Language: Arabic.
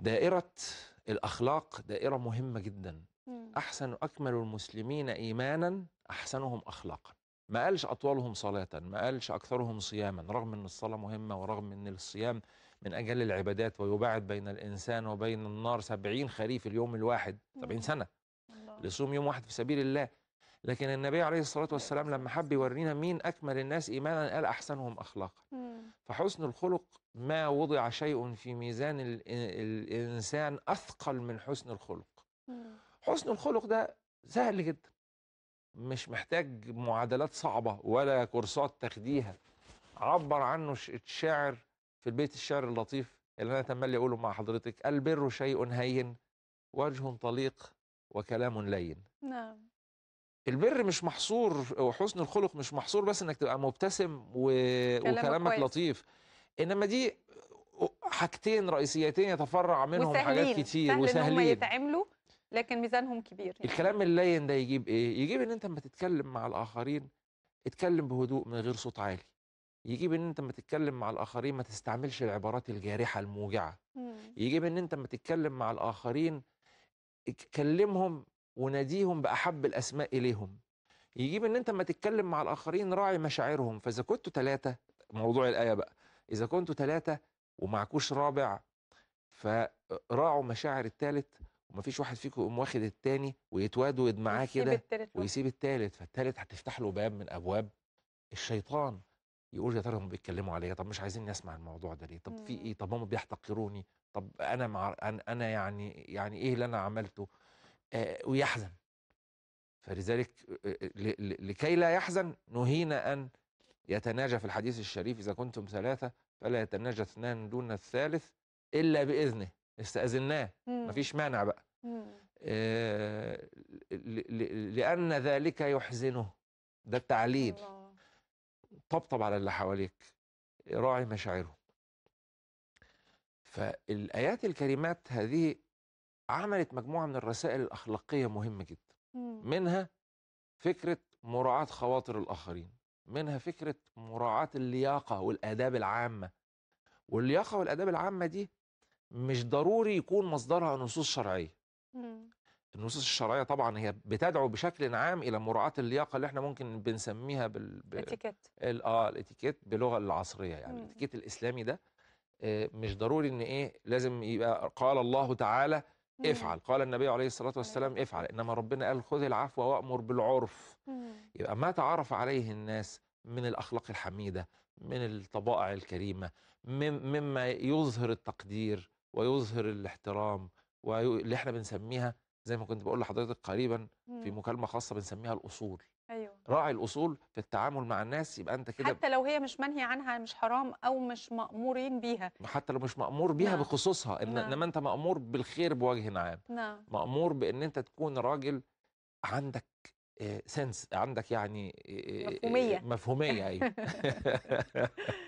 دائرة الأخلاق دائرة مهمة جدا أحسن أكمل المسلمين إيمانا أحسنهم أخلاقا ما قالش أطولهم صلاة ما قالش أكثرهم صياما رغم أن الصلاة مهمة ورغم أن الصيام من أجل العبادات ويباعد بين الإنسان وبين النار سبعين خريف اليوم الواحد سبعين سنة لصوم يوم واحد في سبيل الله لكن النبي عليه الصلاة والسلام لما حب يورينا مين أكمل الناس إيمانا قال أحسنهم أخلاقا فحسن الخلق ما وضع شيء في ميزان الإنسان أثقل من حسن الخلق حسن الخلق ده سهل جدا مش محتاج معادلات صعبة ولا كورسات تاخديها عبر عنه الشاعر في البيت الشعر اللطيف اللي أنا تملي أقوله مع حضرتك البر شيء هين وجه طليق وكلام لين نعم البر مش محصور وحسن الخلق مش محصور بس انك تبقى مبتسم و... وكلامك كويس. لطيف انما دي حاجتين رئيسيتين يتفرع منهم وسهلين. حاجات كتير سهل وسهلين هم يتعاملوا لكن ميزانهم كبير يعني. الكلام اللين ده يجيب ايه يجيب ان انت لما تتكلم مع الاخرين اتكلم بهدوء من غير صوت عالي يجيب ان انت لما تتكلم مع الاخرين ما تستعملش العبارات الجارحه الموجعه مم. يجيب ان انت لما تتكلم مع الاخرين كلمهم وناديهم بأحب الأسماء إليهم يجيب ان انت لما تتكلم مع الاخرين راعي مشاعرهم فاذا كنتوا ثلاثه موضوع الايه بقى اذا كنتوا ثلاثه ومعكوش رابع فراعوا مشاعر الثالث ومفيش واحد فيكم يقوم واخد الثاني ويتوادد معاه كده ويسيب الثالث فالثالث هتفتح له باب من ابواب الشيطان يقول يا ترى هم بيتكلموا عليا طب مش عايزين نسمع الموضوع ده ليه طب في ايه طب هم بيحتقروني طب انا مع انا يعني يعني ايه اللي انا عملته آه، ويحزن فلذلك آه، آه، لكي لا يحزن نهينا أن يتناجى في الحديث الشريف إذا كنتم ثلاثة فلا يتناجى اثنان دون الثالث إلا بإذنه استأذناه مفيش مانع بقى آه لأن ذلك يحزنه ده التعليل طبطب على اللي حواليك راعي مشاعره فالآيات الكريمات هذه عملت مجموعه من الرسائل الاخلاقيه مهمه جدا منها فكره مراعاه خواطر الاخرين منها فكره مراعاه اللياقه والاداب العامه واللياقه والاداب العامه دي مش ضروري يكون مصدرها نصوص شرعيه النصوص الشرعيه طبعا هي بتدعو بشكل عام الى مراعاه اللياقه اللي احنا ممكن بنسميها بال اتيكيت اه الاتيكيت باللغه العصريه يعني الاتيكيت الاسلامي ده آه، مش ضروري ان ايه لازم يبقى قال الله تعالى افعل قال النبي عليه الصلاة أيوة. والسلام افعل إنما ربنا قال خذ العفو وأمر بالعرف يبقى ما تعرف عليه الناس من الأخلاق الحميدة من الطبائع الكريمة مما يظهر التقدير ويظهر الاحترام واللي احنا بنسميها زي ما كنت بقول لحضرتك قريبا في مكالمة خاصة بنسميها الأصول أيوة. راعي الاصول في التعامل مع الناس يبقى انت كده حتى لو هي مش منهي عنها مش حرام او مش مامورين بيها حتى لو مش مامور بيها نعم. بخصوصها إن نعم. انما انت مامور بالخير بوجه عام نعم. مامور بان انت تكون راجل عندك سنس آه، عندك يعني آه، آه، مفهوميه مفهوميه ايوه